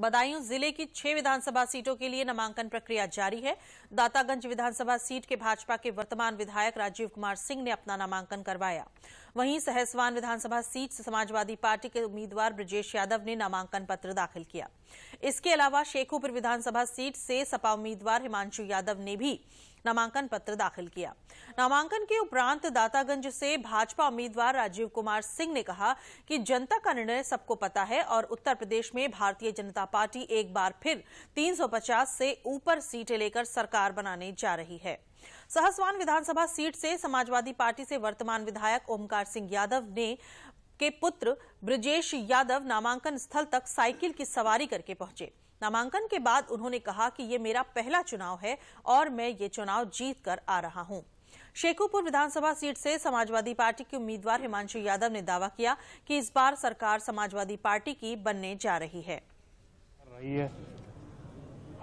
बदायूं जिले की छह विधानसभा सीटों के लिए नामांकन प्रक्रिया जारी है दातागंज विधानसभा सीट के भाजपा के वर्तमान विधायक राजीव कुमार सिंह ने अपना नामांकन करवाया वहीं सहसवान विधानसभा सीट से समाजवादी पार्टी के उम्मीदवार ब्रजेश यादव ने नामांकन पत्र दाखिल किया इसके अलावा शेखोपुर विधानसभा सीट से सपा उम्मीदवार हिमांशु यादव ने भी नामांकन पत्र दाखिल किया नामांकन के उपरांत दातागंज से भाजपा उम्मीदवार राजीव कुमार सिंह ने कहा कि जनता का निर्णय सबको पता है और उत्तर प्रदेश में भारतीय जनता पार्टी एक बार फिर 350 से ऊपर सीटें लेकर सरकार बनाने जा रही है सहसवान विधानसभा सीट से समाजवादी पार्टी से वर्तमान विधायक ओमकार सिंह यादव ने के पुत्र ब्रजेश यादव नामांकन स्थल तक साइकिल की सवारी करके पहुंचे नामांकन के बाद उन्होंने कहा कि ये मेरा पहला चुनाव है और मैं ये चुनाव जीत कर आ रहा हूं शेखुपुर विधानसभा सीट से समाजवादी पार्टी के उम्मीदवार हिमांशु यादव ने दावा किया कि इस बार सरकार समाजवादी पार्टी की बनने जा रही है रही है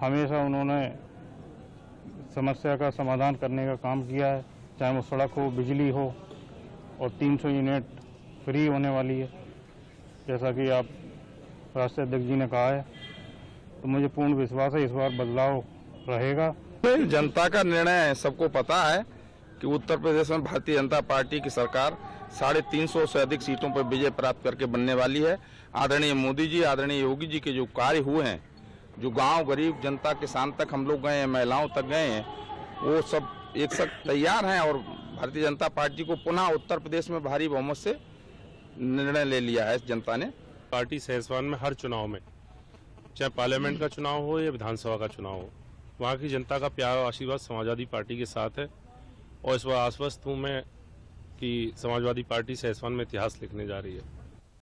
हमेशा उन्होंने समस्या का समाधान करने का काम किया है चाहे वो सड़क हो बिजली हो और 300 यूनिट फ्री होने वाली है जैसा कि आप राष्ट्रीय अध्यक्ष जी ने कहा है तो मुझे पूर्ण विश्वास है इस बार बदलाव रहेगा जनता का निर्णय है सबको पता है कि उत्तर प्रदेश में भारतीय जनता पार्टी की सरकार साढ़े तीन सौ से अधिक सीटों पर विजय प्राप्त करके बनने वाली है आदरणीय मोदी जी आदरणीय योगी जी के जो कार्य हुए हैं जो गांव गरीब जनता किसान तक हम लोग गए हैं महिलाओं तक गए हैं वो सब एक साथ तैयार हैं और भारतीय जनता पार्टी को पुनः उत्तर प्रदेश में भारी बहुमत से निर्णय ले लिया है जनता ने पार्टी सहसवान में हर चुनाव में चाहे पार्लियामेंट का हम्म। चुनाव हो या विधानसभा का चुनाव हो वहाँ की जनता का प्यार और आशीर्वाद समाजवादी पार्टी के साथ है और इस बार आश्वस्त हूँ मैं कि समाजवादी पार्टी सहसवान में इतिहास लिखने जा रही है